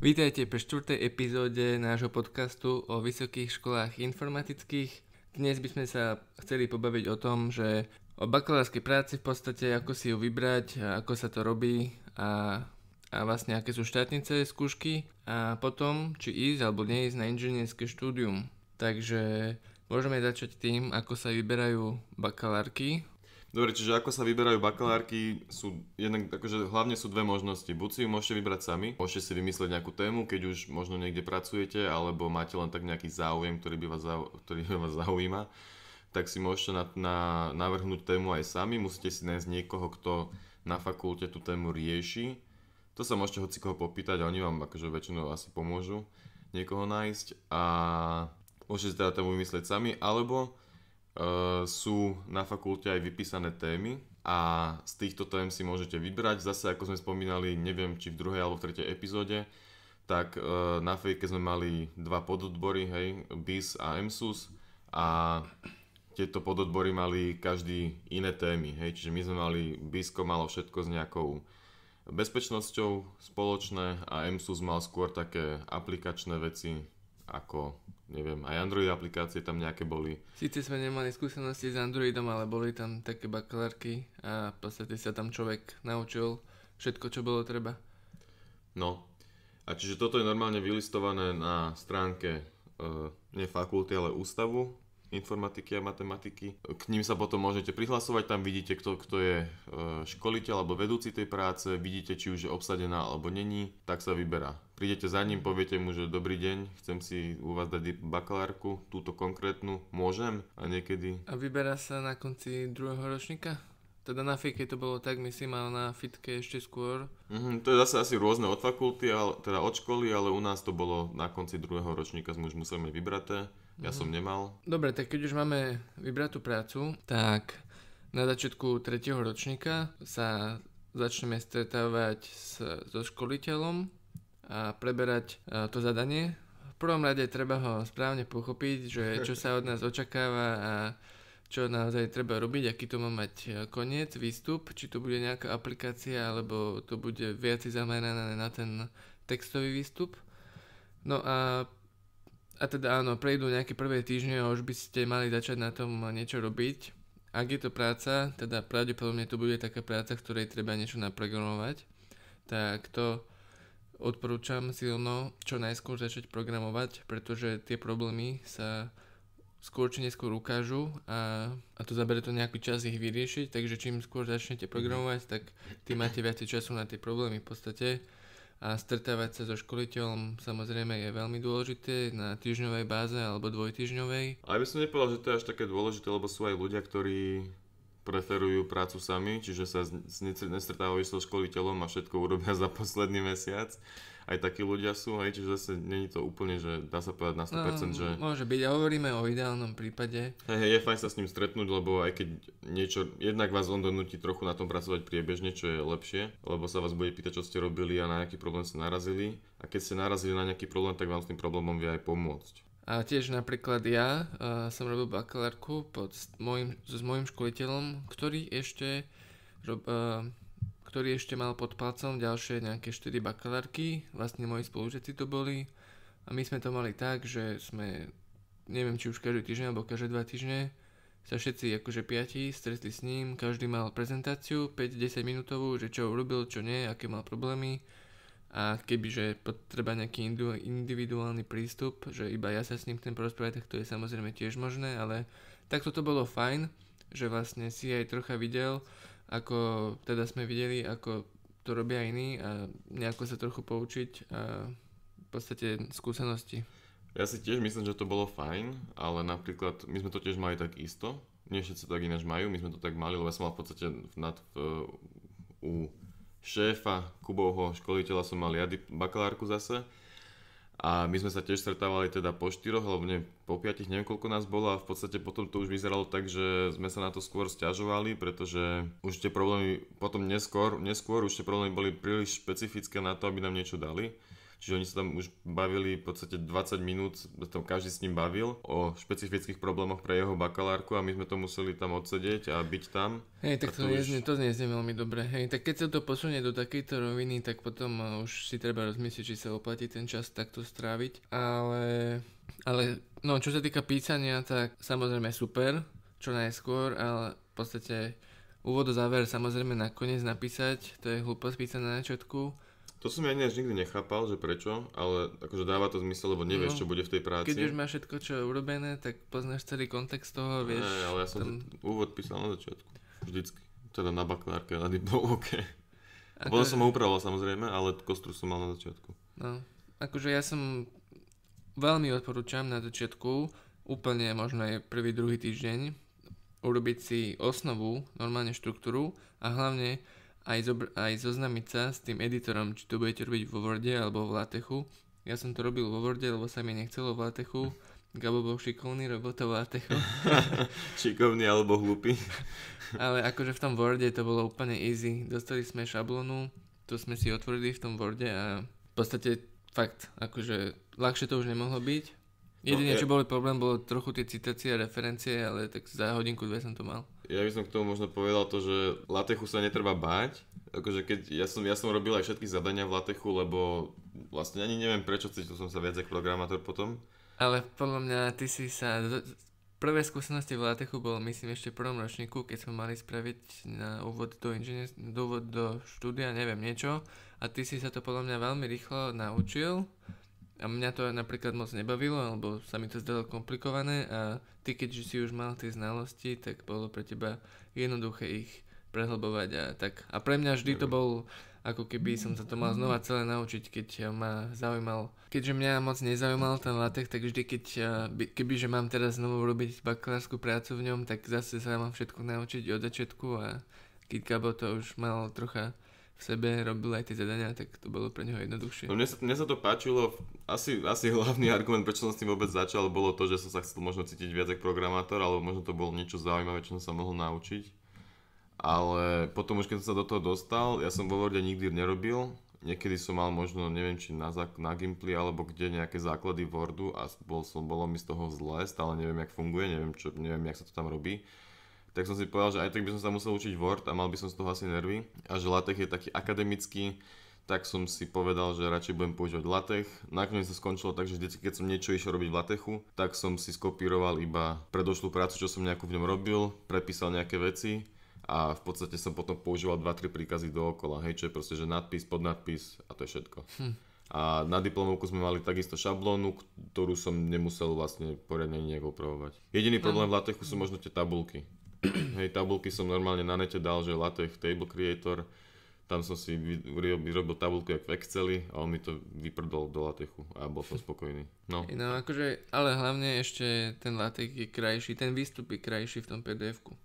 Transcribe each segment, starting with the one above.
Vítajte pri štvrtej epizóde nášho podcastu o vysokých školách informatických. Dnes by sme sa chceli pobaviť o tom, že o bakalárskej práci v podstate, ako si ju vybrať, ako sa to robí a, a vlastne aké sú štátnice, skúšky a potom, či ísť alebo neísť na inžinierské štúdium. Takže môžeme začať tým, ako sa vyberajú bakalárky Dobre, čiže ako sa vyberajú bakalárky, sú jednak, akože hlavne sú dve možnosti. Buď si ju môžete vybrať sami, môžete si vymyslieť nejakú tému, keď už možno niekde pracujete, alebo máte len tak nejaký záujem, ktorý by vás, zau, ktorý by vás zaujíma, tak si môžete na, na, navrhnúť tému aj sami, musíte si nájsť niekoho, kto na fakulte tú tému rieši. To sa môžete hoci koho popýtať a oni vám akože väčšinou asi pomôžu niekoho nájsť a môžete teda tému vymyslieť sami, alebo sú na fakulte aj vypísané témy a z týchto tém si môžete vybrať. Zase, ako sme spomínali, neviem, či v druhej alebo v tretej epizóde, tak na fejke sme mali dva pododbory, hej, BIS a MSUS a tieto pododbory mali každý iné témy, hej, čiže my sme mali, BISko malo všetko s nejakou bezpečnosťou spoločné a MSUS mal skôr také aplikačné veci ako neviem, aj Android aplikácie tam nejaké boli. Sice sme nemali skúsenosti s Androidom, ale boli tam také bakalárky a v podstate sa tam človek naučil všetko, čo bolo treba. No, a čiže toto je normálne vylistované na stránke e, nie fakulty, ale ústavu informatiky a matematiky. K ním sa potom môžete prihlasovať, tam vidíte, kto, kto je e, školiteľ alebo vedúci tej práce, vidíte, či už je obsadená alebo není, tak sa vyberá. Prídete za ním, poviete mu, že dobrý deň, chcem si u vás dať bakalárku, túto konkrétnu, môžem? A niekedy... A vyberá sa na konci druhého ročníka? Teda na fitke to bolo tak, myslím, ale na fitke ešte skôr. Mm-hmm, to je zase asi rôzne od fakulty, ale, teda od školy, ale u nás to bolo na konci druhého ročníka, sme už museli mať vybraté. Ja mhm. som nemal. Dobre, tak keď už máme vybrať tú prácu, tak na začiatku tretieho ročníka sa začneme stretávať s, so školiteľom a preberať a, e, to zadanie. V prvom rade treba ho správne pochopiť, že čo sa od nás očakáva a čo naozaj treba robiť, aký to má mať e, koniec, výstup, či to bude nejaká aplikácia, alebo to bude viac zamerané na ten textový výstup. No a a teda áno, prejdú nejaké prvé týždne a už by ste mali začať na tom niečo robiť. Ak je to práca, teda pravdepodobne to bude taká práca, v ktorej treba niečo naprogramovať, tak to odporúčam silno čo najskôr začať programovať, pretože tie problémy sa skôr či neskôr ukážu a, a to zabere to nejaký čas ich vyriešiť, takže čím skôr začnete programovať, tak tým máte viac času na tie problémy v podstate a stretávať sa so školiteľom samozrejme je veľmi dôležité na týždňovej báze alebo dvojtýždňovej. A by som nepovedal, že to je až také dôležité, lebo sú aj ľudia, ktorí preferujú prácu sami, čiže sa nestretávajú so školiteľom a všetko urobia za posledný mesiac. Aj takí ľudia sú, hej, čiže zase není to úplne, že dá sa povedať na 100%, no, že... Môže byť, a hovoríme o ideálnom prípade. Hej, hej, je fajn sa s ním stretnúť, lebo aj keď niečo, jednak vás on donúti trochu na tom pracovať priebežne, čo je lepšie, lebo sa vás bude pýtať, čo ste robili a na aký problém ste narazili. A keď ste narazili na nejaký problém, tak vám s tým problémom vie aj pomôcť. A tiež napríklad ja uh, som robil bakalárku pod môjim, s môjim školiteľom, ktorý ešte, rob, uh, ktorý ešte mal pod palcom ďalšie nejaké 4 bakalárky, vlastne moji spolužiaci to boli a my sme to mali tak, že sme, neviem či už každý týždeň alebo každé dva týždne, sa všetci akože piati stretli s ním, každý mal prezentáciu 5-10 minútovú, že čo urobil, čo nie, aké mal problémy, a kebyže potreba nejaký individuálny prístup, že iba ja sa s ním chcem porozprávať, tak to je samozrejme tiež možné, ale takto to bolo fajn, že vlastne si aj trocha videl, ako teda sme videli, ako to robia iní a nejako sa trochu poučiť a v podstate skúsenosti. Ja si tiež myslím, že to bolo fajn, ale napríklad my sme to tiež mali tak isto, nie všetci to tak ináč majú, my sme to tak mali, lebo ja som mal v podstate nad, v, u šéfa Kubovho školiteľa som mal ja bakalárku zase. A my sme sa tiež stretávali teda po štyroch, ne, po piatich, neviem koľko nás bolo a v podstate potom to už vyzeralo tak, že sme sa na to skôr stiažovali, pretože už tie problémy, potom neskôr, neskôr už tie problémy boli príliš špecifické na to, aby nám niečo dali. Čiže oni sa tam už bavili v podstate 20 minút, tam každý s ním bavil o špecifických problémoch pre jeho bakalárku a my sme to museli tam odsedieť a byť tam. Hej, tak to, to, už... to znie, veľmi dobre. Hej, tak keď sa to posunie do takejto roviny, tak potom eh, už si treba rozmyslieť, či sa oplatí ten čas takto stráviť. Ale, ale no, čo sa týka písania, tak samozrejme super, čo najskôr, ale v podstate úvod do záver samozrejme nakoniec napísať, to je hlúposť písať na načiatku, to som ja ináč nikdy nechápal, že prečo, ale akože dáva to zmysel, lebo nevieš, no, čo bude v tej práci. Keď už máš všetko, čo je urobené, tak poznáš celý kontext toho, vieš. Ne, ale ja som tam... úvod písal na začiatku. Vždycky. Teda na bakalárke, na diplomovke. Ako... Potom som ho upravoval samozrejme, ale kostru som mal na začiatku. No, akože ja som veľmi odporúčam na začiatku, úplne možno aj prvý, druhý týždeň, urobiť si osnovu, normálne štruktúru a hlavne aj, zobr- aj zoznamiť sa s tým editorom, či to budete robiť vo Worde alebo v Latechu. Ja som to robil vo Worde, lebo sa mi nechcelo v Latechu. Gabo bol šikovný, robil to v Latechu. šikovný alebo hlupý. Ale akože v tom Worde to bolo úplne easy. Dostali sme šablónu, to sme si otvorili v tom Worde a v podstate fakt, akože ľahšie to už nemohlo byť. Jedine, no, čo bol problém, bolo trochu tie citácie a referencie, ale tak za hodinku, dve som to mal ja by som k tomu možno povedal to, že latechu sa netreba báť. Akože keď, ja som, ja som robil aj všetky zadania v latechu, lebo vlastne ani neviem prečo, cítil som sa viac ako programátor potom. Ale podľa mňa ty si sa... Prvé skúsenosti v latechu bol myslím ešte v prvom ročníku, keď sme mali spraviť na úvod do, inžinier... do, úvod do štúdia, neviem niečo. A ty si sa to podľa mňa veľmi rýchlo naučil a mňa to napríklad moc nebavilo, alebo sa mi to zdalo komplikované a ty, keďže si už mal tie znalosti, tak bolo pre teba jednoduché ich prehlbovať a tak. A pre mňa vždy to bol, ako keby som sa to mal znova celé naučiť, keď ma zaujímal. Keďže mňa moc nezaujímal ten latex, tak vždy, keď, eh, že mám teraz znovu robiť bakalárskú prácu v ňom, tak zase sa mám všetko naučiť od začiatku a Kid Kabo to už mal trocha v sebe, robil aj tie zadania, tak to bolo pre neho jednoduchšie. No mne, sa, mne sa to páčilo, asi, asi hlavný argument, prečo som s tým vôbec začal, bolo to, že som sa chcel možno cítiť viac ako programátor, alebo možno to bolo niečo zaujímavé, čo som sa mohol naučiť. Ale potom už keď som sa do toho dostal, ja som vo Worde nikdy nerobil, niekedy som mal možno, neviem či na, na Gimply alebo kde nejaké základy Wordu a bol som, bolo mi z toho zle, stále neviem jak funguje, neviem, čo, neviem jak sa to tam robí tak som si povedal, že aj tak by som sa musel učiť Word a mal by som z toho asi nervy a že LaTeX je taký akademický, tak som si povedal, že radšej budem používať LaTeX. Nakoniec sa skončilo tak, že vždy, keď som niečo išiel robiť v LaTeXu, tak som si skopíroval iba predošlú prácu, čo som nejakú v ňom robil, prepísal nejaké veci a v podstate som potom používal 2-3 príkazy dookola, hej, čo je proste, že nadpis, podnadpis a to je všetko. Hm. A na diplomovku sme mali takisto šablónu, ktorú som nemusel vlastne poriadne nejak opravovať. Jediný problém hm. v latechu sú možno tie tabulky. Hej, tabulky som normálne na nete dal, že LaTeX Table Creator, tam som si vyrobil tabulku jak v Exceli a on mi to vyprdol do latechu a bol som spokojný. No. no akože, ale hlavne ešte ten latech je krajší, ten výstup je krajší v tom PDF-ku.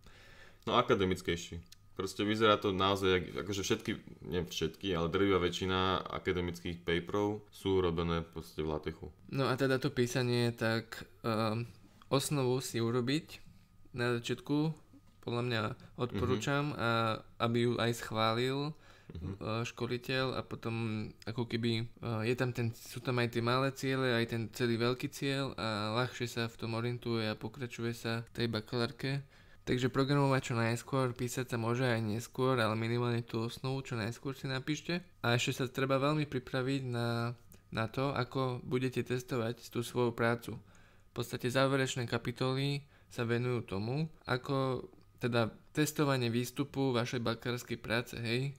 No akademickejší. Proste vyzerá to naozaj, akože všetky, nie všetky, ale drvivá väčšina akademických paperov sú robené proste v latechu. No a teda to písanie, tak um, osnovu si urobiť na začiatku podľa mňa odporúčam, mm-hmm. a aby ju aj schválil mm-hmm. školiteľ a potom ako keby e, je tam ten, sú tam aj tie malé ciele, aj ten celý veľký cieľ a ľahšie sa v tom orientuje a pokračuje sa v tej bakalárke. Takže programovať čo najskôr, písať sa môže aj neskôr, ale minimálne tú osnovu čo najskôr si napíšte. A ešte sa treba veľmi pripraviť na, na to, ako budete testovať tú svoju prácu. V podstate záverečné kapitoly sa venujú tomu, ako teda testovanie výstupu vašej bakalárskej práce, hej,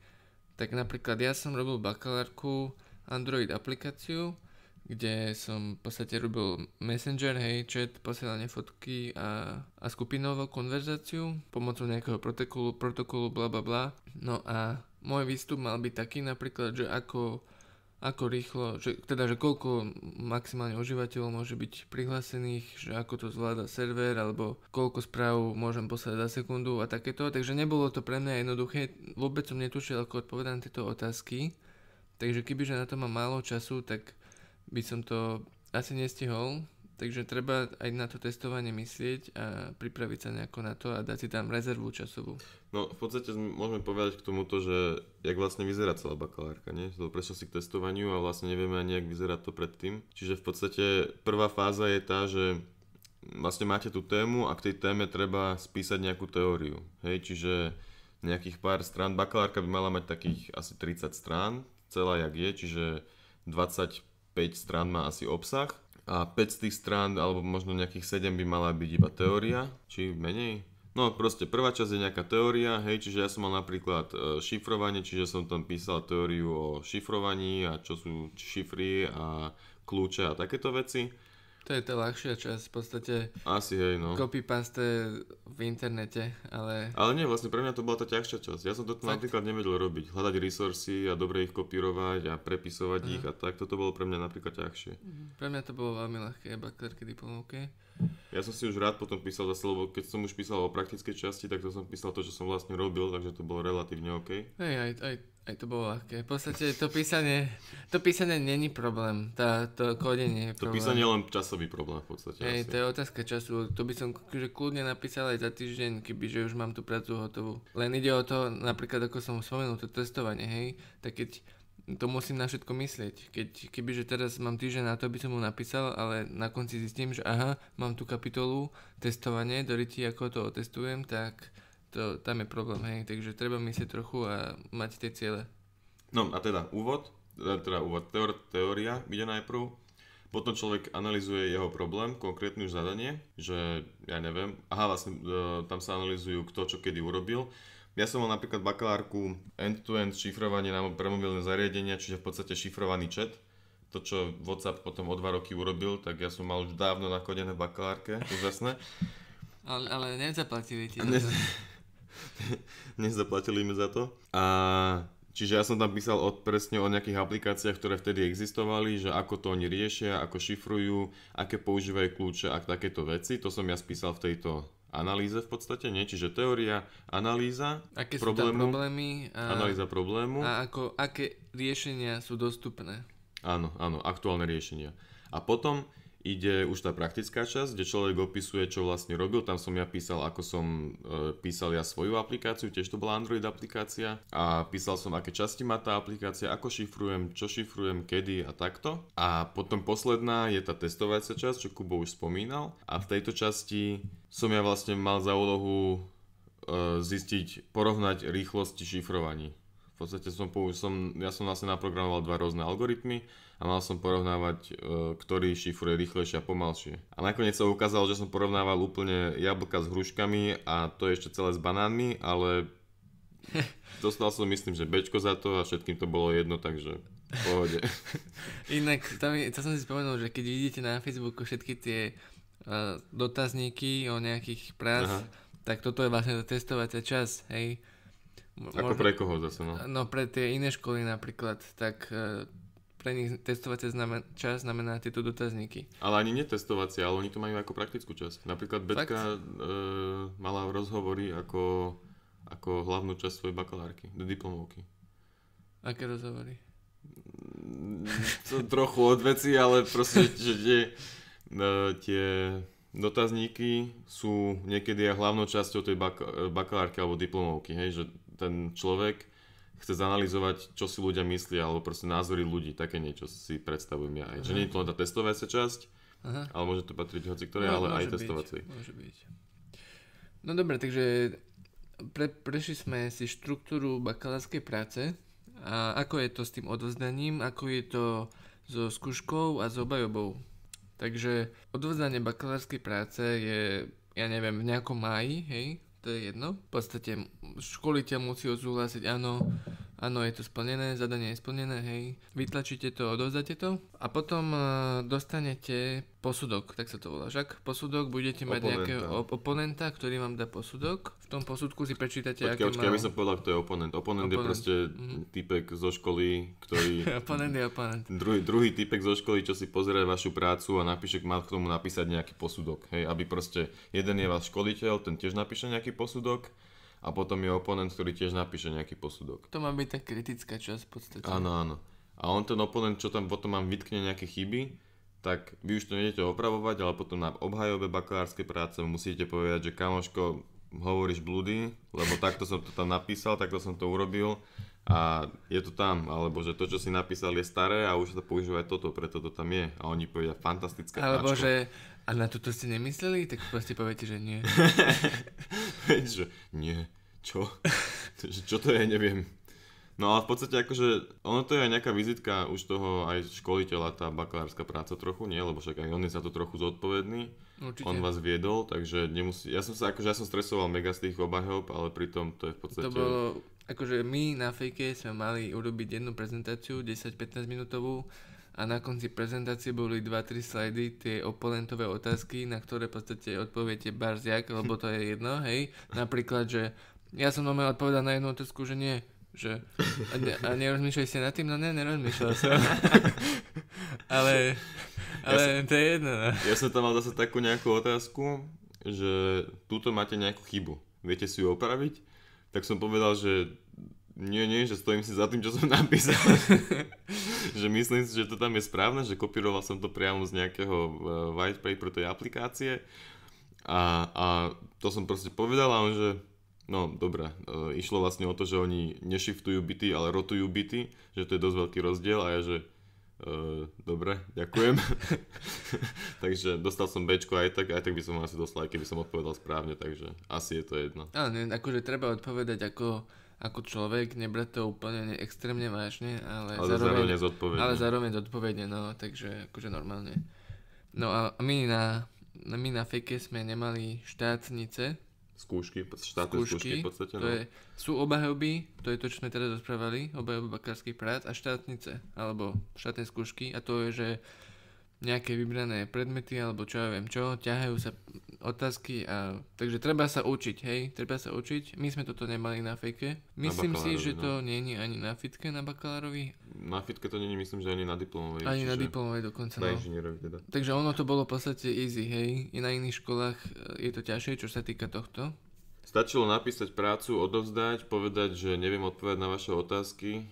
tak napríklad ja som robil bakalárku Android aplikáciu, kde som v podstate robil messenger, hej, chat, posielanie fotky a, a skupinovú konverzáciu pomocou nejakého protokolu, protokolu, bla bla bla. No a môj výstup mal byť taký napríklad, že ako ako rýchlo, že, teda že koľko maximálne užívateľov môže byť prihlásených, že ako to zvláda server, alebo koľko správ môžem poslať za sekundu a takéto. Takže nebolo to pre mňa jednoduché, vôbec som netušil, ako odpovedať na tieto otázky. Takže kebyže na to mám málo času, tak by som to asi nestihol, Takže treba aj na to testovanie myslieť a pripraviť sa nejako na to a dať si tam rezervu časovú. No v podstate môžeme povedať k tomuto, že jak vlastne vyzerá celá bakalárka, nie? Lebo prešlo si k testovaniu a vlastne nevieme ani, jak vyzerá to predtým. Čiže v podstate prvá fáza je tá, že vlastne máte tú tému a k tej téme treba spísať nejakú teóriu. Hej, čiže nejakých pár strán. Bakalárka by mala mať takých asi 30 strán, celá jak je, čiže 25 strán má asi obsah a 5 z tých strán, alebo možno nejakých 7 by mala byť iba teória, či menej. No proste prvá časť je nejaká teória, hej, čiže ja som mal napríklad e, šifrovanie, čiže som tam písal teóriu o šifrovaní a čo sú šifry a kľúče a takéto veci. To je tá ľahšia časť, v podstate Asi, hej, no. copy-paste v internete, ale... Ale nie, vlastne pre mňa to bola tá ťažšia časť. Ja som to Fakt? napríklad nevedel robiť, hľadať resursy a dobre ich kopírovať a prepisovať uh-huh. ich a tak, toto bolo pre mňa napríklad ťažšie. Uh-huh. Pre mňa to bolo veľmi ľahké, bakterky diplomovky. Ja som si už rád potom písal zase, lebo keď som už písal o praktickej časti, tak to som písal to, čo som vlastne robil, takže to bolo relatívne OK. Hej, aj, aj, aj to bolo ľahké. V podstate to písanie, to písanie není problém, tá, to kodenie je problém. To písanie je len časový problém v podstate. Hej, to je otázka času, to by som že kľudne napísal aj za týždeň, keby že už mám tú prácu hotovú. Len ide o to, napríklad ako som spomenul, to testovanie, hej, tak keď to musím na všetko myslieť. Keď, kebyže teraz mám týždeň na to, aby som mu napísal, ale na konci zistím, že aha, mám tu kapitolu testovanie, do ako to otestujem, tak to, tam je problém, hej. Takže treba myslieť trochu a mať tie ciele. No a teda úvod, e, teda úvod, teor, teória ide najprv, potom človek analizuje jeho problém, konkrétne už zadanie, že ja neviem, aha, vlastne e, tam sa analizujú kto čo kedy urobil, ja som mal napríklad bakalárku end-to-end šifrovanie na premobilné zariadenia, čiže v podstate šifrovaný chat. To, čo WhatsApp potom o dva roky urobil, tak ja som mal už dávno nakodené v bakalárke, úžasné. ale, ale nezaplatili ti ne, Nezaplatili mi za to. A čiže ja som tam písal od, presne o nejakých aplikáciách, ktoré vtedy existovali, že ako to oni riešia, ako šifrujú, aké používajú kľúče a takéto veci. To som ja spísal v tejto analýze v podstate, nie? Čiže teória, analýza Aké problému, sú problémy a, analýza problému. A ako, aké riešenia sú dostupné. Áno, áno, aktuálne riešenia. A potom ide už tá praktická časť, kde človek opisuje, čo vlastne robil. Tam som ja písal, ako som e, písal ja svoju aplikáciu, tiež to bola Android aplikácia. A písal som, aké časti má tá aplikácia, ako šifrujem, čo šifrujem, kedy a takto. A potom posledná je tá testovacia časť, čo Kubo už spomínal. A v tejto časti som ja vlastne mal za úlohu e, zistiť, porovnať rýchlosti šifrovaní. V podstate som, som ja som vlastne naprogramoval dva rôzne algoritmy a mal som porovnávať, e, ktorý šifruje rýchlejšie a pomalšie. A nakoniec sa ukázalo, že som porovnával úplne jablka s hruškami a to je ešte celé s banánmi, ale dostal som myslím, že bečko za to a všetkým to bolo jedno, takže pohode. Inak, to, mi, to som si spomenul, že keď vidíte na Facebooku všetky tie uh, dotazníky o nejakých prác, Aha. tak toto je vlastne testovacia čas, hej. Ako Možno, pre koho zase, no? No, pre tie iné školy napríklad, tak uh, pre nich testovacia znamen- časť znamená tieto dotazníky. Ale ani netestovacia, ale oni to majú ako praktickú časť. Napríklad Betka e, mala rozhovory ako, ako hlavnú časť svojej bakalárky, do diplomovky. Aké rozhovory? Mm, to trochu od veci, ale proste, že tie, eh, tie dotazníky sú niekedy aj hlavnou časťou tej bak- eh, bakalárky alebo diplomovky, hej? že ten človek chce zanalizovať, čo si ľudia myslia, alebo proste názory ľudí, také niečo si predstavujem ja aj. Že nie je to len tá testovacia časť, Aha. ale môže to patriť hoci ktoré, no, ale aj testovacej. Môže byť. No dobre, takže pre, prešli sme si štruktúru bakalárskej práce a ako je to s tým odovzdaním, ako je to so skúškou a s obajobou. Takže odovzdanie bakalárskej práce je, ja neviem, v nejakom máji, hej, to je jedno. V podstate školiteľ musí odsúhlasiť, áno, áno, je to splnené, zadanie je splnené, hej. Vytlačíte to, odovzdáte to a potom uh, dostanete posudok, tak sa to volá, žak. Posudok, budete mať oponenta. nejakého op- oponenta, ktorý vám dá posudok. V tom posudku si prečítate, počkej, aké počkej, má... ja by som povedal, kto je oponent. Oponent, oponent. je proste mm-hmm. typek zo školy, ktorý... oponent je oponent. Druhý, druhý typek zo školy, čo si pozrie vašu prácu a napíše, má k tomu napísať nejaký posudok, hej, aby proste jeden je váš školiteľ, ten tiež napíše nejaký posudok a potom je oponent, ktorý tiež napíše nejaký posudok. To má byť tá kritická časť v podstate. Áno, áno. A on ten oponent, čo tam potom mám vytkne nejaké chyby, tak vy už to nejdete opravovať, ale potom na obhajobe bakalárskej práce musíte povedať, že kamoško, hovoríš blúdy, lebo takto som to tam napísal, takto som to urobil a je to tam, alebo že to, čo si napísal je staré a už sa používa aj toto, preto to tam je a oni povedia fantastické Alebo že a na toto ste nemysleli? Tak proste poviete, že nie. že nie. Čo? Čo to je, neviem. No ale v podstate akože, ono to je aj nejaká vizitka už toho aj školiteľa, tá bakalárska práca trochu, nie? Lebo však aj on je za to trochu zodpovedný. Určite. On vás viedol, takže nemusí... Ja som sa akože, ja som stresoval mega z tých obahov, ale pritom to je v podstate... To bolo, akože my na fejke sme mali urobiť jednu prezentáciu, 10-15 minútovú, a na konci prezentácie boli 2-3 slajdy, tie oponentové otázky, na ktoré v podstate odpoviete barziak, lebo to je jedno, hej. Napríklad, že ja som normálne odpovedal na jednu otázku, že nie, že a, ne, a nerozmýšľaj si nad tým, no ne, nerozmýšľal som. ale ale ja som, to je jedno. No. Ja som tam mal zase takú nejakú otázku, že túto máte nejakú chybu, viete si ju opraviť? Tak som povedal, že nie, nie, že stojím si za tým, čo som napísal. že myslím si, že to tam je správne, že kopíroval som to priamo z nejakého e, white paper tej aplikácie a, a to som proste povedal a on, že No, dobre. E, išlo vlastne o to, že oni nešiftujú byty, ale rotujú byty, že to je dosť veľký rozdiel a ja, že e, dobre, ďakujem. takže dostal som bečko aj tak, aj tak by som asi dostal, aj keby som odpovedal správne, takže asi je to jedno. Áno, akože treba odpovedať ako ako človek, nebrať to úplne ne, extrémne vážne, ale, ale zároveň, zároveň zodpovedne. Ale zároveň zodpovedne, no, takže akože normálne. No a my na, my na feke sme nemali štátnice. Skúšky, štátne skúšky, skúšky v podstate. To no. je, sú obhajoby, to je to, čo sme teraz rozprávali, obhajoby bakárskych prác a štátnice, alebo štátne skúšky a to je, že nejaké vybrané predmety alebo čo ja viem čo, ťahajú sa otázky a takže treba sa učiť, hej, treba sa učiť. My sme toto nemali na fejke. Myslím na si, že no. to není ani na fitke na bakalárovi. Na fitke to není, myslím, že ani na diplomovej. Ani na diplomovej dokonca. Na no. inžinierovi teda. Takže ono to bolo v podstate easy, hej. I na iných školách eh, je to ťažšie, čo sa týka tohto. Stačilo napísať prácu, odovzdať, povedať, že neviem odpovedať na vaše otázky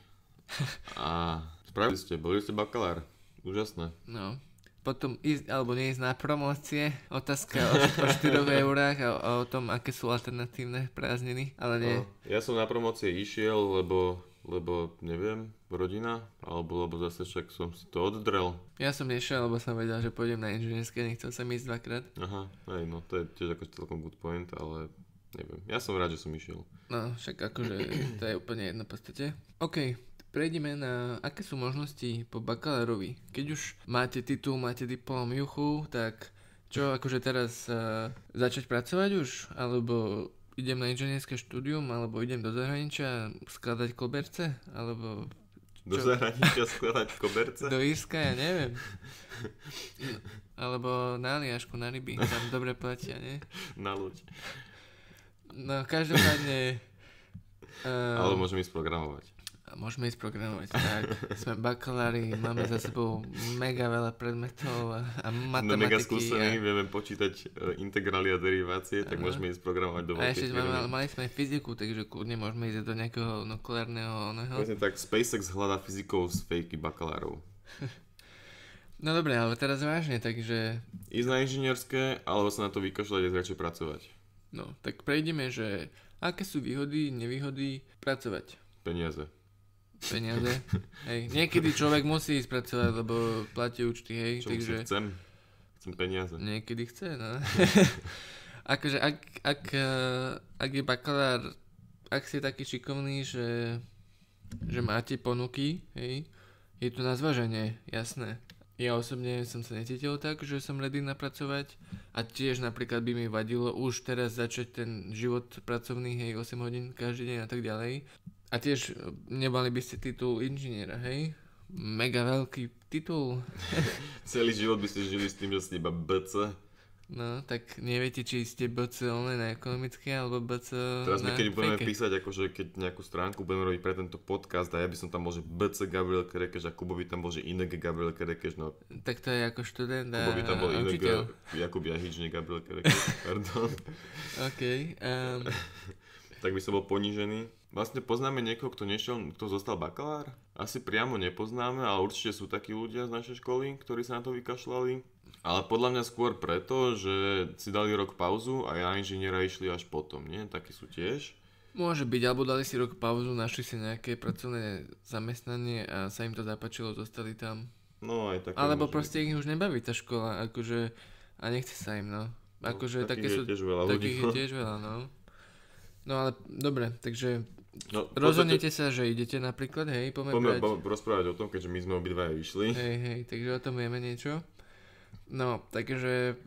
a spravili ste, boli ste bakalár. Úžasné. No potom ísť alebo neísť na promócie. Otázka o, o 4 eurách a o, o tom, aké sú alternatívne prázdniny, ale nie. No, ja som na promócie išiel, lebo lebo neviem, rodina, alebo lebo zase však som si to oddrel. Ja som nešiel, lebo som vedel, že pôjdem na inžinierské, nechcel som ísť dvakrát. Aha, aj no to je tiež ako celkom good point, ale neviem, ja som rád, že som išiel. No, však akože to je úplne jedno v podstate. OK, Prejdeme na aké sú možnosti po bakalárovi. Keď už máte titul, máte diplom juchu, tak čo akože teraz uh, začať pracovať už? Alebo idem na inženierské štúdium, alebo idem do zahraničia skladať koberce? Alebo do zahraničia skladať koberce? Do Írska, ja neviem. alebo na Aliašku, na ryby, tam dobre platia, nie? Na ľuď. No, každopádne... um, Ale eh, môžem ísť programovať môžeme ísť programovať. Tak, sme bakalári, máme za sebou mega veľa predmetov a, a matematiky. Sme mega skúsení, a... vieme počítať eh, integrály a derivácie, tak ano. môžeme ísť programovať do A ešte Mali, mali sme aj fyziku, takže kľudne môžeme ísť do nejakého nukleárneho oného. Presne tak, SpaceX hľadá fyzikov z fejky bakalárov. No dobre, ale teraz vážne, takže... Ísť na inžinierské, alebo sa na to vykašľať a radšej pracovať. No, tak prejdeme, že aké sú výhody, nevýhody pracovať? Peniaze peniaze. hej. Niekedy človek musí ísť pracovať, lebo platí účty, hej. Čo takže... chcem? Chcem peniaze. Niekedy chce, no. akože ak, ak, eh, ak je bakalár, ak ste taký šikovný, že, že máte ponuky, hej, je to na zvaženie, jasné. Ja osobne som sa necítil tak, že som ready napracovať a tiež napríklad by mi vadilo už teraz začať ten život pracovný, hej, 8 hodín každý deň a tak ďalej. A tiež e, nemali by ste titul inžiniera, hej? Mega veľký titul. Celý život by ste žili s tým, že ste iba BC. No, tak neviete, či ste BC len na ekonomické, alebo BC Teraz my keď budeme budeme písať, akože keď nejakú stránku budeme robiť pre tento podcast a ja by som tam bol, že BC Gabriel Kerekeš a Kubo by tam bol, že iné Gabriel Kerekeš, no. Tak to je ako študent a Kubo by tam bol iné e, Jakub Jahič, nie Gabriel Kerekeš, pardon. OK. Um... tak by som bol ponížený. Vlastne poznáme niekoho, kto, nešiel, kto zostal bakalár? Asi priamo nepoznáme, ale určite sú takí ľudia z našej školy, ktorí sa na to vykašľali. Ale podľa mňa skôr preto, že si dali rok pauzu a ja inžiniera išli až potom, nie? Takí sú tiež. Môže byť, alebo dali si rok pauzu, našli si nejaké pracovné zamestnanie a sa im to zapáčilo, zostali tam. No aj také. Alebo proste byť. ich už nebaví tá škola, akože a nechce sa im, no. no akože no, také sú... Tiež veľa takých ľudí. je no. tiež veľa, no. No ale dobre, takže No, Rozhodnete sa, že idete napríklad, hej, poďme Poďme brať... rozprávať o tom, keďže my sme obidva vyšli. Hej, hej, takže o tom vieme niečo. No, takže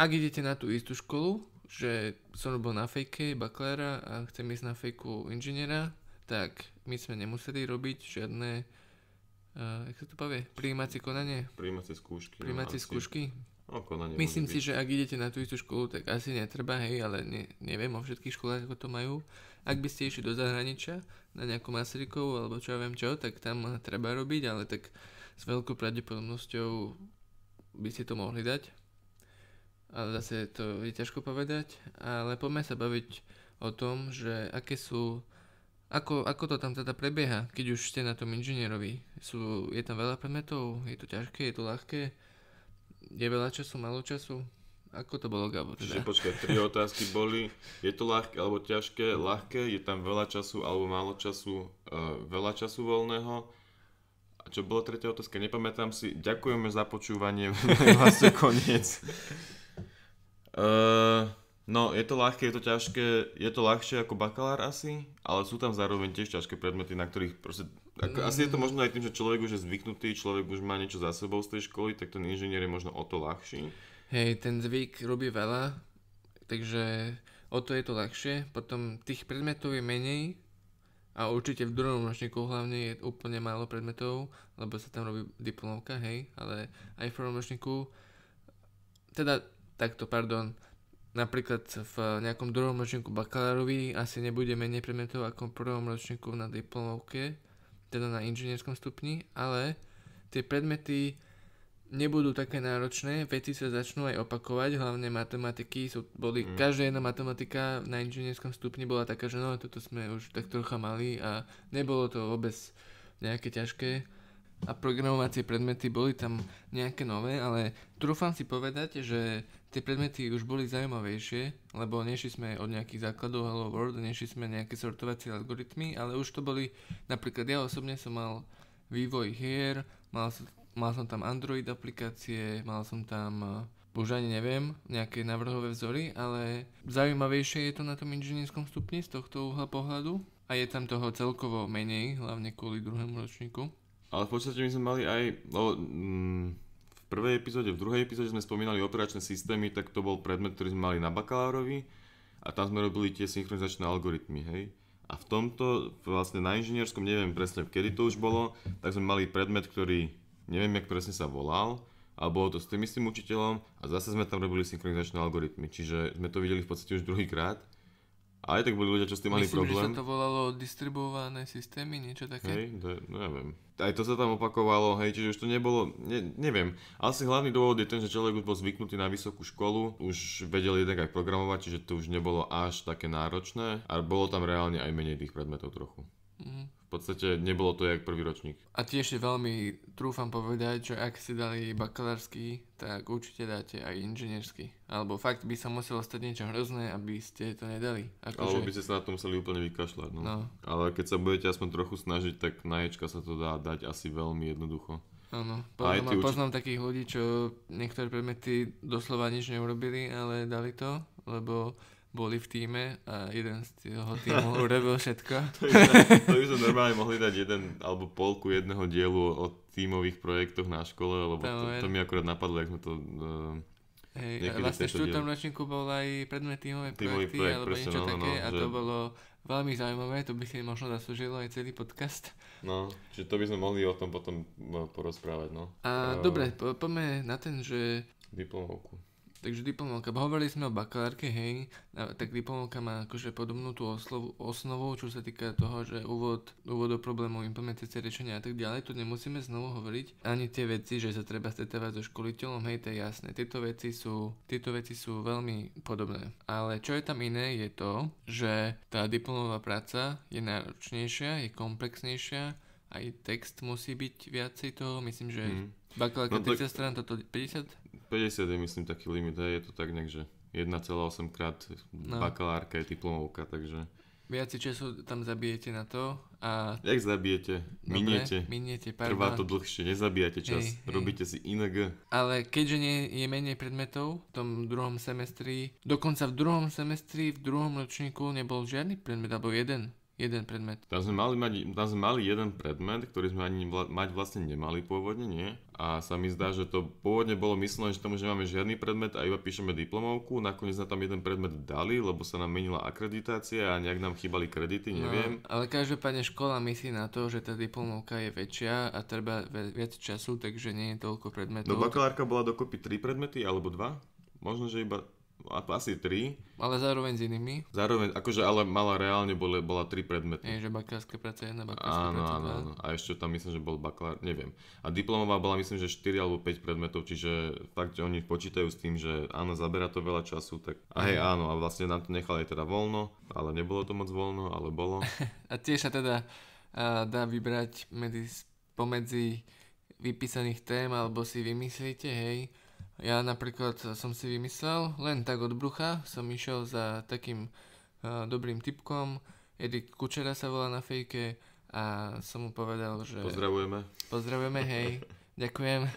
ak idete na tú istú školu, že som robil na fejke baklára a chcem ísť na fejku inžiniera, tak my sme nemuseli robiť žiadne, uh, jak sa to povie, prijímacie konanie? Prijímacie skúšky. No, prijímacie no, skúšky. No, konanie Myslím si, byť. že ak idete na tú istú školu, tak asi netreba, hej, ale ne, neviem o všetkých školách, ako to majú. Ak by ste išli do zahraničia, na nejakú Masrikov alebo čo ja viem čo, tak tam treba robiť, ale tak s veľkou pravdepodobnosťou by ste to mohli dať. Ale zase to je ťažko povedať, ale poďme sa baviť o tom, že aké sú ako, ako to tam teda prebieha, keď už ste na tom inžinierovi? Sú, je tam veľa predmetov? Je to ťažké? Je to ľahké? Je veľa času? Malo času? Ako to bolo, Gabo? Teda? Čiže počkaj, tri otázky boli, je to ľahké alebo ťažké, ľahké, je tam veľa času alebo málo času, uh, veľa času voľného. A čo bolo tretia otázka, nepamätám si, ďakujeme za počúvanie, vlastne koniec. Uh, no, je to ľahké, je to ťažké, je to ľahšie ako bakalár asi, ale sú tam zároveň tiež ťažké predmety, na ktorých proste ako, asi je to mm. možno aj tým, že človek už je zvyknutý, človek už má niečo za sebou z tej školy, tak ten inžinier je možno o to ľahší. Hej, ten zvyk robí veľa, takže o to je to ľahšie. Potom tých predmetov je menej a určite v druhom ročníku hlavne je úplne málo predmetov, lebo sa tam robí diplomovka, hej, ale aj v prvom ročníku, teda takto, pardon, napríklad v nejakom druhom ročníku bakalárovi asi nebude menej predmetov ako v prvom ročníku na diplomovke, teda na inžinierskom stupni, ale tie predmety nebudú také náročné, veci sa začnú aj opakovať, hlavne matematiky sú, boli, mm. každá jedna matematika na inžinierskom stupni bola taká, že no, toto sme už tak trocha mali a nebolo to vôbec nejaké ťažké a programovacie predmety boli tam nejaké nové, ale trúfam si povedať, že tie predmety už boli zaujímavejšie, lebo nešli sme od nejakých základov Hello World, nešli sme nejaké sortovacie algoritmy, ale už to boli, napríklad ja osobne som mal vývoj hier, mal som mal som tam Android aplikácie, mal som tam eh, už ani neviem, nejaké navrhové vzory, ale zaujímavejšie je to na tom inžinierskom stupni z tohto uhla pohľadu a je tam toho celkovo menej, hlavne kvôli druhému ročníku. Ale v podstate my sme mali aj, no, v prvej epizóde, v druhej epizóde sme spomínali operačné systémy, tak to bol predmet, ktorý sme mali na bakalárovi a tam sme robili tie synchronizačné algoritmy, hej. A v tomto, vlastne na inžinierskom, neviem presne kedy to už bolo, tak sme mali predmet, ktorý neviem, jak presne sa volal, a bolo to s tým istým učiteľom a zase sme tam robili synchronizačné algoritmy, čiže sme to videli v podstate už druhýkrát. A aj tak boli ľudia, čo s tým mali problém. Myslím, že sa to volalo distribuované systémy, niečo také. Hej, to, neviem. No aj to sa tam opakovalo, hej, čiže už to nebolo, ne, neviem. Asi hlavný dôvod je ten, že človek už bol zvyknutý na vysokú školu, už vedel jednak aj programovať, čiže to už nebolo až také náročné a bolo tam reálne aj menej tých predmetov trochu. Mhm. V podstate nebolo to jak prvý ročník. A tiež je veľmi, trúfam povedať, že ak si dali bakalársky, tak určite dáte aj inžinierský. Alebo fakt by sa muselo stať niečo hrozné, aby ste to nedali. Ako Alebo že... by ste sa na to museli úplne vykašľať. No. no. Ale keď sa budete aspoň trochu snažiť, tak na ječka sa to dá dať asi veľmi jednoducho. Áno, poznám, uči... poznám takých ľudí, čo niektoré predmety doslova nič neurobili, ale dali to, lebo boli v týme a jeden z toho týmu urobil všetko. to, by sme, to by normálne mohli dať jeden alebo polku jedného dielu o tímových projektoch na škole, lebo to, to, to mi akurát napadlo, ak sme to... Uh, Hej, vlastne v štvrtom ročníku bol aj predmet týmové projekty, projekt, alebo presne, niečo no, no, také no, a že... to bolo veľmi zaujímavé, to by si možno zaslúžilo aj celý podcast. No, čiže to by sme mohli o tom potom no, porozprávať, no. A uh, dobre, po, poďme na ten, že... Diplomovku. Takže diplomovka. Hovorili sme o bakalárke, hej, tak diplomovka má akože podobnú tú oslovu, osnovu, čo sa týka toho, že úvod, úvod do problémov, implementácie riešenia a tak ďalej, tu nemusíme znovu hovoriť. Ani tie veci, že sa treba stretávať so školiteľom, hej, to je jasné. Tieto veci sú, tieto veci sú veľmi podobné. Ale čo je tam iné, je to, že tá diplomová práca je náročnejšia, je komplexnejšia, aj text musí byť viacej toho, myslím, že Hmm. bakalárka no, tak... 30 strán, toto 50? 50 je myslím taký limit, hej, je to tak nejak, že 1,8 krát no. bakalárka je diplomovka, takže... Viac času tam zabijete na to a... Jak zabijete? Dobre, miniete. Miniete, Trvá to dlhšie, nezabijate čas, hej, robíte hej. si inak. Ale keďže nie, je menej predmetov v tom druhom semestri, dokonca v druhom semestri, v druhom ročníku nebol žiadny predmet, alebo jeden. Jeden predmet. Tam sme, mali mať, tam sme mali jeden predmet, ktorý sme ani vla, mať vlastne nemali pôvodne, nie? A sa mi zdá, že to pôvodne bolo myslené, že tomu, že máme žiadny predmet a iba píšeme diplomovku, nakoniec na tam jeden predmet dali, lebo sa nám menila akreditácia a nejak nám chýbali kredity, no, neviem. No, ale každopádne škola myslí na to, že tá diplomovka je väčšia a treba viac času, takže nie je toľko predmetov. No bakalárka bola dokopy 3 predmety alebo 2? Možno, že iba a asi tri. Ale zároveň s inými. Zároveň, akože ale mala reálne boli, bola tri predmety. Nie, že bakalárske práca jedna, bakalárska áno, áno, áno. A ešte tam myslím, že bol bakalár, neviem. A diplomová bola myslím, že 4 alebo 5 predmetov, čiže fakt, že oni počítajú s tým, že áno, zabera to veľa času, tak a hej, mhm. áno, a vlastne nám to nechali teda voľno, ale nebolo to moc voľno, ale bolo. a tiež sa teda uh, dá vybrať medzi, pomedzi vypísaných tém, alebo si vymyslíte, hej, ja napríklad som si vymyslel, len tak od brucha som išiel za takým uh, dobrým typkom, Erik Kučera sa volá na fejke a som mu povedal, že... Pozdravujeme. Pozdravujeme, hej, ďakujem.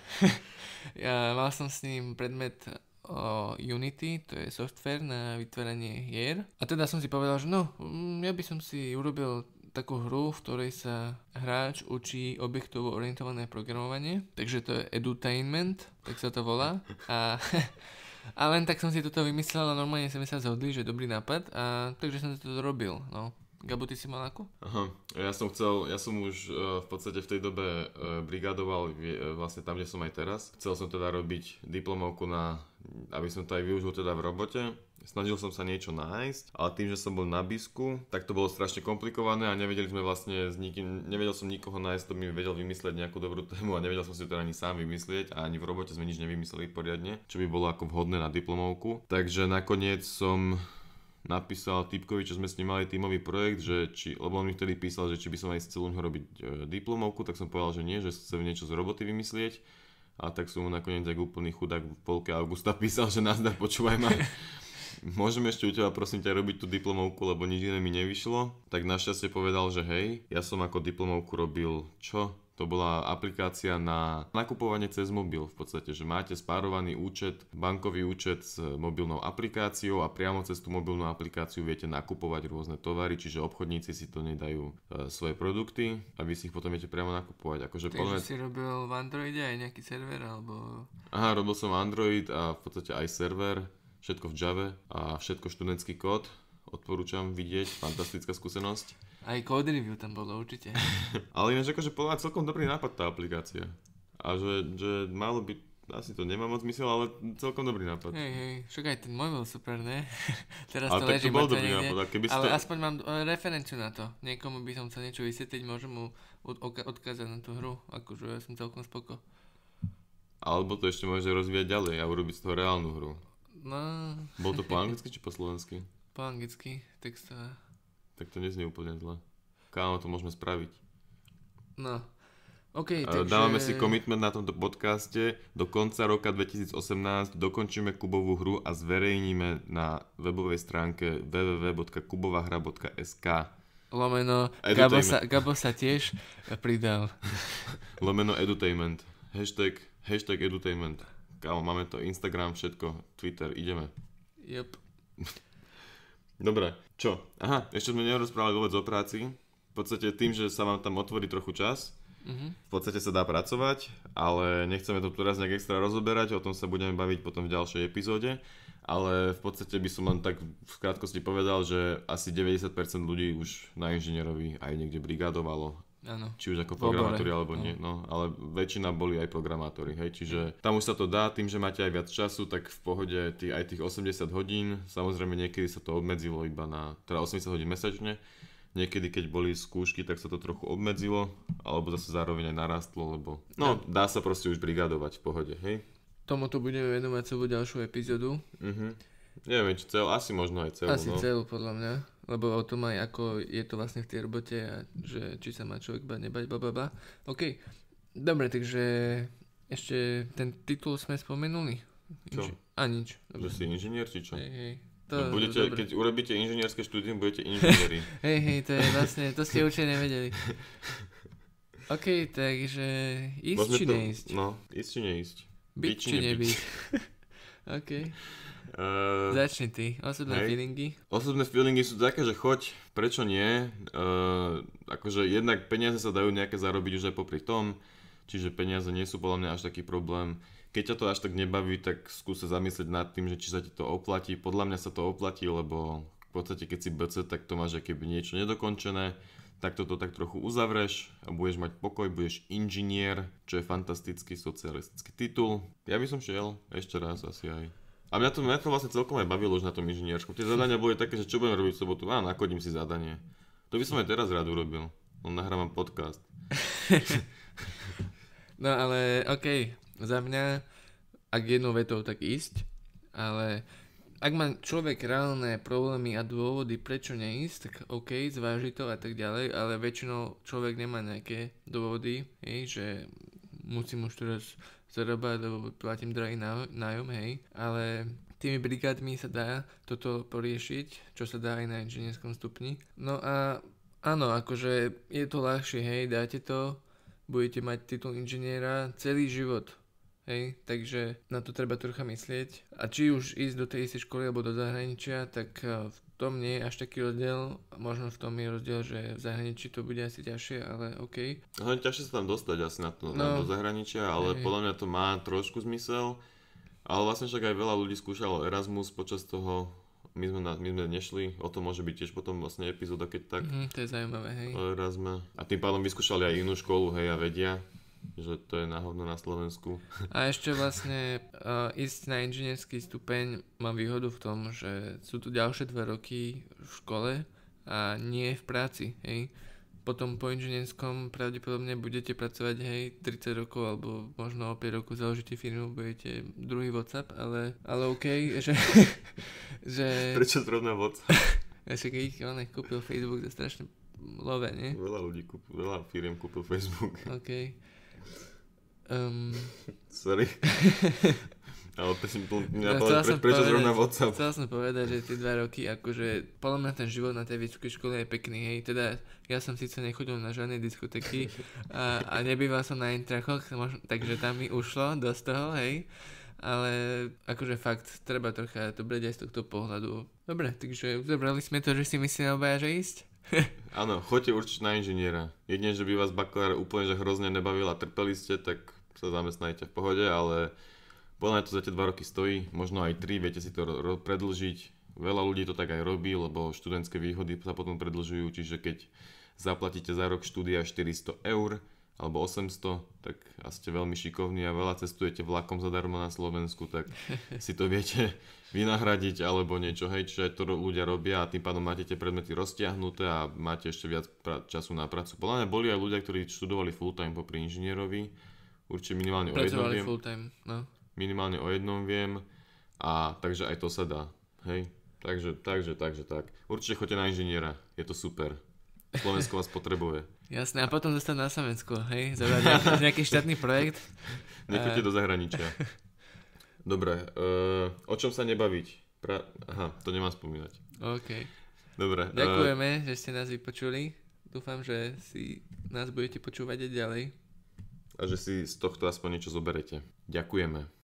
ja, mal som s ním predmet o Unity, to je software na vytváranie hier. A teda som si povedal, že no, mm, ja by som si urobil takú hru, v ktorej sa hráč učí objektovo orientované programovanie, takže to je edutainment, tak sa to volá. A, a len tak som si toto vymyslel a normálne sme sa zhodli, že dobrý nápad, a, takže som to robil. No. Gabo, ty si mal ako? Aha, ja som chcel, ja som už uh, v podstate v tej dobe uh, brigadoval uh, vlastne tam, kde som aj teraz. Chcel som teda robiť diplomovku na, aby som to aj využil teda v robote. Snažil som sa niečo nájsť, ale tým, že som bol na bisku, tak to bolo strašne komplikované a nevedeli sme vlastne s nikým, nevedel som nikoho nájsť, by mi vedel vymyslieť nejakú dobrú tému a nevedel som si to teda ani sám vymyslieť a ani v robote sme nič nevymysleli poriadne, čo by bolo ako vhodné na diplomovku. Takže nakoniec som napísal typkovi, čo sme s ním mali tímový projekt, že či, lebo on mi vtedy písal, že či by som aj chcel u neho robiť e, diplomovku, tak som povedal, že nie, že chcem niečo z roboty vymyslieť. A tak som mu nakoniec, aj úplný chudák v polke augusta písal, že nás počúvaj ma. Môžeme ešte u teba prosím ťa robiť tú diplomovku, lebo nič iné mi nevyšlo. Tak našťastie povedal, že hej, ja som ako diplomovku robil čo? To bola aplikácia na nakupovanie cez mobil v podstate, že máte spárovaný účet, bankový účet s mobilnou aplikáciou a priamo cez tú mobilnú aplikáciu viete nakupovať rôzne tovary, čiže obchodníci si to nedajú e, svoje produkty a vy si ich potom viete priamo nakupovať. Akože Takže podľa... si robil v Androide aj nejaký server alebo... Aha, robil som Android a v podstate aj server, všetko v Java a všetko študentský kód. Odporúčam vidieť, fantastická skúsenosť. Aj code review tam bolo určite. Ale ináč akože podľa celkom dobrý nápad tá aplikácia. A že, že malo by asi to nemá moc mysel, ale celkom dobrý nápad. Hej, hej, však aj ten môj bol super, ne? Teraz ale to leží to bol dobrý niekde, nápad, keby Ale to... aspoň mám e, referenciu na to. Niekomu by som chcel niečo vysvetliť, môžem mu odkázať na tú hru. Akože ja som celkom spoko. Alebo to ešte môže rozvíjať ďalej a urobiť z toho reálnu hru. No... Bol to po anglicky či po slovensky? Po anglicky, textová. Tak to neznie úplne zle. Kámo, to môžeme spraviť. No. OK, eh, takže... Dávame si komitment na tomto podcaste. Do konca roka 2018 dokončíme Kubovú hru a zverejníme na webovej stránke www.kubovahra.sk Lomeno, Gabo sa, Gabo sa tiež pridal. Lomeno edutainment. Hashtag, hashtag edutainment. Kámo, máme to Instagram, všetko, Twitter, ideme. Yep. Dobre, čo? Aha, ešte sme nerozprávali vôbec o práci. V podstate tým, že sa vám tam otvorí trochu čas, mm-hmm. v podstate sa dá pracovať, ale nechceme to teraz nejak extra rozoberať, o tom sa budeme baviť potom v ďalšej epizóde. Ale v podstate by som len tak v krátkosti povedal, že asi 90% ľudí už na inžinierovi aj niekde brigadovalo Ano. Či už ako programátori Dobre. alebo nie, no. no. ale väčšina boli aj programátori, hej, čiže tam už sa to dá, tým, že máte aj viac času, tak v pohode tý, aj tých 80 hodín, samozrejme niekedy sa to obmedzilo iba na, teda 80 hodín mesačne, niekedy keď boli skúšky, tak sa to trochu obmedzilo, alebo zase zároveň aj narastlo, lebo no, dá sa proste už brigadovať v pohode, hej. Tomuto budeme venovať celú ďalšiu epizódu. Mhm. Neviem, či celú, asi možno aj celú. Asi no. celú, podľa mňa lebo o tom aj ako je to vlastne v tej robote a že či sa má človek bať, nebať, baba bla, OK, dobre, takže ešte ten titul sme spomenuli. Čo? a nič. Dobre. Že si inžinier, či čo? Hej, hej. To, no budete, dobre. keď urobíte inžinierské štúdium, budete inžinieri. hej, hej, to je vlastne, to ste určite nevedeli. OK, takže ísť Môžeme či to, neísť? No, ísť či neísť. Byť či nebyť. OK. Uh, Začni ty, osobné hej. feelingy. Osobné feelingy sú také, že choď, prečo nie. Uh, akože jednak peniaze sa dajú nejaké zarobiť už aj popri tom, čiže peniaze nie sú podľa mňa až taký problém. Keď ťa to až tak nebaví, tak skúsa zamyslieť nad tým, že či sa ti to oplatí. Podľa mňa sa to oplatí, lebo v podstate keď si BC, tak to máš by niečo nedokončené, tak toto tak trochu uzavreš a budeš mať pokoj, budeš inžinier, čo je fantastický socialistický titul. Ja by som šiel ešte raz asi aj. A mňa to, mňa to vlastne celkom aj bavilo už na tom inžinierskom. Tie zadania boli také, že čo budem robiť v sobotu? Áno, nakodím si zadanie. To by som aj teraz rád urobil. No nahrávam podcast. no ale OK, za mňa, ak jednou vetou, tak ísť. Ale ak má človek reálne problémy a dôvody, prečo neísť, tak OK, zváži to a tak ďalej, ale väčšinou človek nemá nejaké dôvody, hej, že musím už teraz zarábať, lebo platím drahý nájom, hej, ale tými brigádmi sa dá toto poriešiť, čo sa dá aj na inžinierskom stupni. No a áno, akože je to ľahšie, hej, dáte to, budete mať titul inžiniera celý život, Hej, takže na to treba trocha myslieť. A či už ísť do tej istej školy alebo do zahraničia, tak eh, tom nie je až taký rozdiel, možno v tom je rozdiel, že v zahraničí to bude asi ťažšie, ale OK. No, ťažšie sa tam dostať asi na to, no, do zahraničia, ale hej. podľa mňa to má trošku zmysel. Ale vlastne však aj veľa ľudí skúšalo Erasmus počas toho, my sme, na, my sme nešli, o tom môže byť tiež potom vlastne epizóda, keď tak. Mm, to je zaujímavé, hej. Erasme. A tým pádom vyskúšali aj inú školu, hej, a vedia že to je náhodno na Slovensku. A ešte vlastne uh, ísť na inžinierský stupeň mám výhodu v tom, že sú tu ďalšie dve roky v škole a nie v práci, hej. Potom po inžinierskom pravdepodobne budete pracovať, hej, 30 rokov alebo možno o 5 rokov založíte firmu, budete druhý WhatsApp, ale, ale OK, že... že... Prečo zrovna WhatsApp? Ja však ich on kúpil Facebook je strašne love, nie? Veľa ľudí kúpil, veľa firiem kúpil Facebook. OK. Um... Sorry. Ale presne, ja povedal, pre, prečo povedať, zrovna WhatsApp? Chcel som povedať, že tie dva roky, akože, podľa mňa ten život na tej vysokej škole je pekný, hej, teda ja som síce nechodil na žiadne diskotéky a, a nebýval som na intrachoch, takže tam mi ušlo dosť toho, hej, ale akože fakt, treba trocha to brať aj z tohto pohľadu. Dobre, takže uzabrali sme to, že si myslíme obaja, že ísť? Áno, choďte určite na inžiniera. Jedine, že by vás bakalár úplne že hrozne nebavil a trpeli ste, tak sa zamestnajte v pohode, ale podľa to za tie 2 roky stojí, možno aj 3, viete si to ro- predlžiť. Veľa ľudí to tak aj robí, lebo študentské výhody sa potom predlžujú, čiže keď zaplatíte za rok štúdia 400 eur, alebo 800, tak a ste veľmi šikovní a veľa cestujete vlakom zadarmo na Slovensku, tak si to viete vynahradiť alebo niečo, hej, čiže to ľudia robia a tým pádom máte tie predmety roztiahnuté a máte ešte viac pra- času na prácu. Podľa mňa boli aj ľudia, ktorí študovali full-time popri inžinierovi, určite minimálne o jednom full-time, no. Minimálne o jednom viem a takže aj to sa dá, hej. Takže, takže, takže, tak. Určite choďte na inžiniera, je to super. Slovensko vás potrebuje. Jasné, a potom zostať na Slovensku, hej? Zabrať nejaký štátny projekt. Nechoďte do zahraničia. Dobre, uh, o čom sa nebaviť? Pra... Aha, to nemám spomínať. OK. Dobre. Eh, Ďakujeme, uh... že ste nás vypočuli. Dúfam, že si nás budete počúvať aj ďalej. A že si z tohto aspoň niečo zoberete. Ďakujeme.